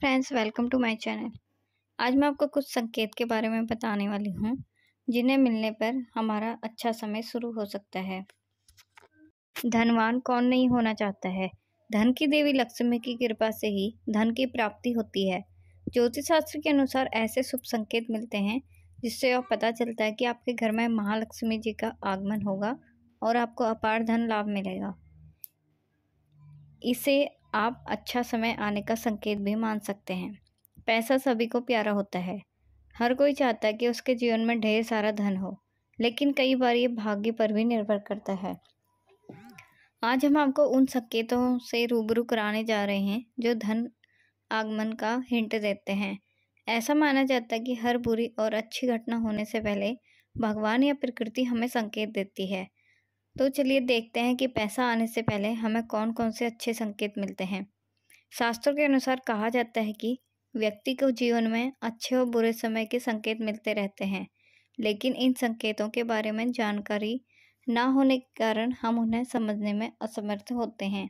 friends welcome to my channel आज मैं आपको कुछ संकेत के बारे में बताने वाली हूँ जिन्हें मिलने पर हमारा अच्छा समय शुरू हो सकता है धनवान कौन नहीं होना चाहता है धन की देवी लक्ष्मी की कृपा से ही धन की प्राप्ति होती है ज्योतिष शास्त्र के अनुसार ऐसे शुभ संकेत मिलते हैं जिससे आप पता चलता है कि आपके घर में महालक्ष्मी जी का आगमन होगा और आपको अपार धन लाभ मिलेगा इसे आप अच्छा समय आने का संकेत भी मान सकते हैं पैसा सभी को प्यारा होता है हर कोई चाहता है कि उसके जीवन में ढेर सारा धन हो लेकिन कई बार ये भाग्य पर भी निर्भर करता है आज हम आपको उन संकेतों से रूबरू कराने जा रहे हैं जो धन आगमन का हिंट देते हैं ऐसा माना जाता है कि हर बुरी और अच्छी घटना होने से पहले भगवान या प्रकृति हमें संकेत देती है तो चलिए देखते हैं कि पैसा आने से पहले हमें कौन कौन से अच्छे संकेत मिलते हैं शास्त्रों के अनुसार कहा जाता है कि व्यक्ति को जीवन में अच्छे और बुरे समय के संकेत मिलते रहते हैं लेकिन इन संकेतों के बारे में जानकारी ना होने के कारण हम उन्हें समझने में असमर्थ होते हैं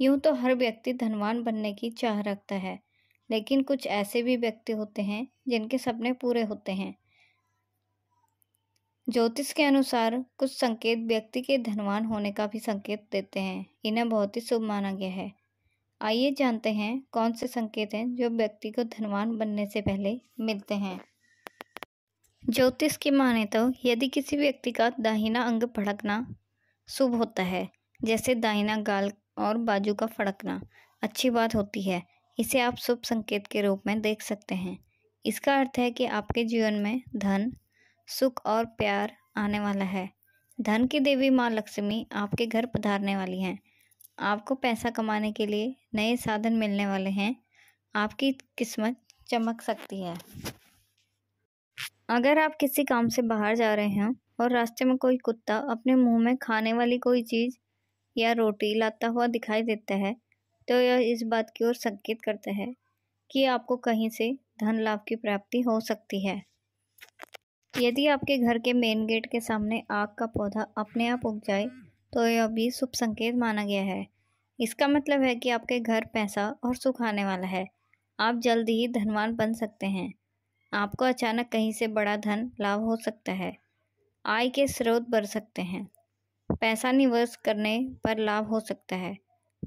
यूँ तो हर व्यक्ति धनवान बनने की चाह रखता है लेकिन कुछ ऐसे भी व्यक्ति होते हैं जिनके सपने पूरे होते हैं ज्योतिष के अनुसार कुछ संकेत व्यक्ति के धनवान होने का भी संकेत देते हैं इन्हें बहुत ही शुभ माना गया है आइए जानते हैं कौन से संकेत हैं जो व्यक्ति को धनवान बनने से पहले मिलते हैं ज्योतिष की माने तो यदि किसी व्यक्ति का दाहिना अंग फड़कना शुभ होता है जैसे दाहिना गाल और बाजू का फड़कना अच्छी बात होती है इसे आप शुभ संकेत के रूप में देख सकते हैं इसका अर्थ है कि आपके जीवन में धन सुख और प्यार आने वाला है धन की देवी माँ लक्ष्मी आपके घर पधारने वाली हैं आपको पैसा कमाने के लिए नए साधन मिलने वाले हैं आपकी किस्मत चमक सकती है अगर आप किसी काम से बाहर जा रहे हैं और रास्ते में कोई कुत्ता अपने मुंह में खाने वाली कोई चीज़ या रोटी लाता हुआ दिखाई देता है तो यह इस बात की ओर संकेत करता है कि आपको कहीं से धन लाभ की प्राप्ति हो सकती है यदि आपके घर के मेन गेट के सामने आग का पौधा अपने आप उग जाए तो यह भी शुभ संकेत माना गया है इसका मतलब है कि आपके घर पैसा और सुख आने वाला है आप जल्द ही धनवान बन सकते हैं आपको अचानक कहीं से बड़ा धन लाभ हो सकता है आय के स्रोत बढ़ सकते हैं पैसा निवेश करने पर लाभ हो सकता है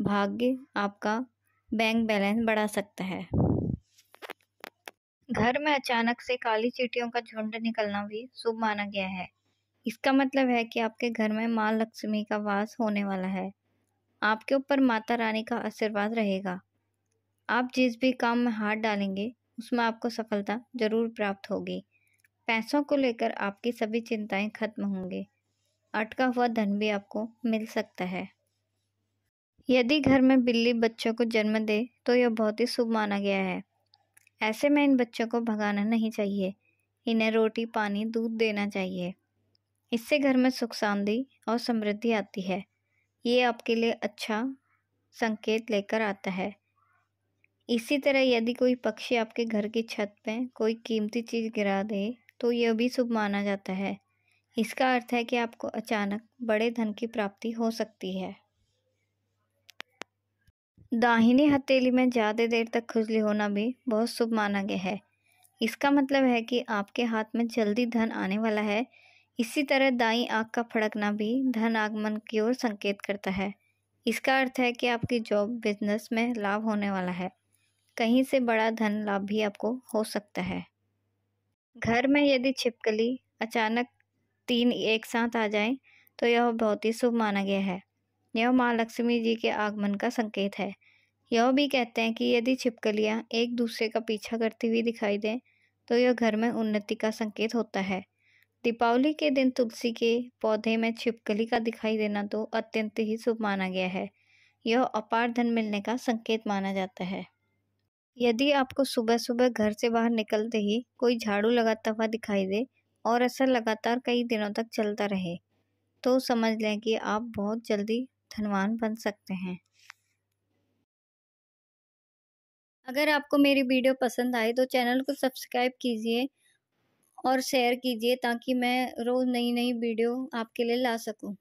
भाग्य आपका बैंक बैलेंस बढ़ा सकता है घर में अचानक से काली चीटियों का झुंड निकलना भी शुभ माना गया है इसका मतलब है कि आपके घर में माँ लक्ष्मी का वास होने वाला है आपके ऊपर माता रानी का आशीर्वाद रहेगा आप जिस भी काम में हाथ डालेंगे उसमें आपको सफलता जरूर प्राप्त होगी पैसों को लेकर आपकी सभी चिंताएं खत्म होंगे अटका हुआ धन भी आपको मिल सकता है यदि घर में बिल्ली बच्चों को जन्म दे तो यह बहुत ही शुभ माना गया है ऐसे में इन बच्चों को भगाना नहीं चाहिए इन्हें रोटी पानी दूध देना चाहिए इससे घर में सुख शांति और समृद्धि आती है ये आपके लिए अच्छा संकेत लेकर आता है इसी तरह यदि कोई पक्षी आपके घर की छत पर कोई कीमती चीज़ गिरा दे तो यह भी शुभ माना जाता है इसका अर्थ है कि आपको अचानक बड़े धन की प्राप्ति हो सकती है दाहिनी हथेली में ज़्यादा देर तक खुजली होना भी बहुत शुभ माना गया है इसका मतलब है कि आपके हाथ में जल्दी धन आने वाला है इसी तरह दाई आग का फड़कना भी धन आगमन की ओर संकेत करता है इसका अर्थ है कि आपकी जॉब बिजनेस में लाभ होने वाला है कहीं से बड़ा धन लाभ भी आपको हो सकता है घर में यदि छिपकली अचानक तीन एक साथ आ जाए तो यह बहुत ही शुभ माना गया है यह माँ लक्ष्मी जी के आगमन का संकेत है यह भी कहते हैं कि यदि छिपकलियाँ एक दूसरे का पीछा करती हुई दिखाई दें तो यह घर में उन्नति का संकेत होता है दीपावली के दिन तुलसी के पौधे में छिपकली का दिखाई देना तो अत्यंत ही शुभ माना गया है यह अपार धन मिलने का संकेत माना जाता है यदि आपको सुबह सुबह घर से बाहर निकलते ही कोई झाड़ू लगाता हुआ दिखाई दे और ऐसा लगातार कई दिनों तक चलता रहे तो समझ लें कि आप बहुत जल्दी धनवान बन सकते हैं अगर आपको मेरी वीडियो पसंद आए तो चैनल को सब्सक्राइब कीजिए और शेयर कीजिए ताकि मैं रोज़ नई नई वीडियो आपके लिए ला सकूं